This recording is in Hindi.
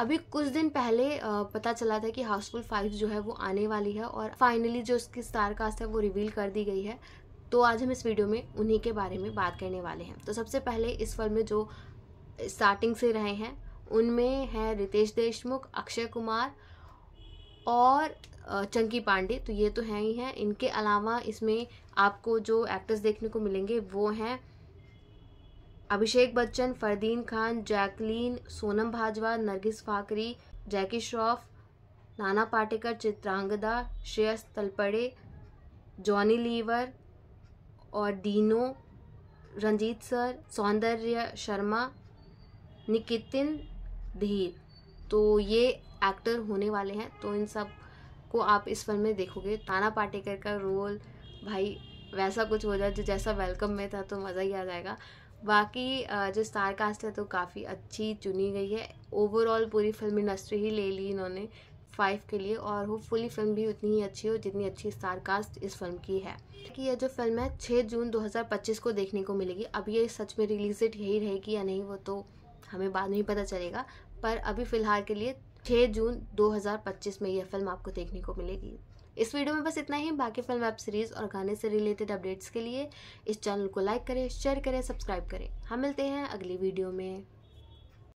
अभी कुछ दिन पहले पता चला था कि हाउसफुल फाइव जो है वो आने वाली है और फाइनली जो उसकी स्टार कास्ट है वो रिवील कर दी गई है तो आज हम इस वीडियो में उन्हीं के बारे में बात करने वाले हैं तो सबसे पहले इस फिल्म में जो स्टार्टिंग से रहे हैं उनमें है रितेश देशमुख अक्षय कुमार और चंकी पांडे तो ये तो हैं ही हैं इनके अलावा इसमें आपको जो एक्टर्स देखने को मिलेंगे वो हैं अभिषेक बच्चन फरदीन खान जैकलीन सोनम भाजवा नरगिस फाकरी जैकी श्रॉफ नाना पाटेकर चित्रांगदा श्रेयस तलपड़े जॉनी लीवर और डीनो रंजीत सर सौंदर्य शर्मा निकितिन धीर तो ये एक्टर होने वाले हैं तो इन सब को आप इस फिल्म में देखोगे ताना पाटेकर का रोल भाई वैसा कुछ हो जाए जो जैसा वेलकम में था तो मज़ा ही आ जाएगा बाकी जो स्टार कास्ट है तो काफ़ी अच्छी चुनी गई है ओवरऑल पूरी फिल्म इंडस्ट्री ही ले ली इन्होंने फाइव के लिए और फुली फिल्म भी उतनी ही अच्छी हो जितनी अच्छी स्टार कास्ट इस फिल्म की है कि ये जो फिल्म है 6 जून 2025 को देखने को मिलेगी अब ये सच में रिलीज डेट यही रहेगी या नहीं वो तो हमें बाद में ही पता चलेगा पर अभी फ़िलहाल के लिए 6 जून 2025 में यह फिल्म आपको देखने को मिलेगी इस वीडियो में बस इतना ही बाकी फिल्म वेब सीरीज़ और गाने से रिलेटेड अपडेट्स के लिए इस चैनल को लाइक करें शेयर करें सब्सक्राइब करें हम मिलते हैं अगली वीडियो में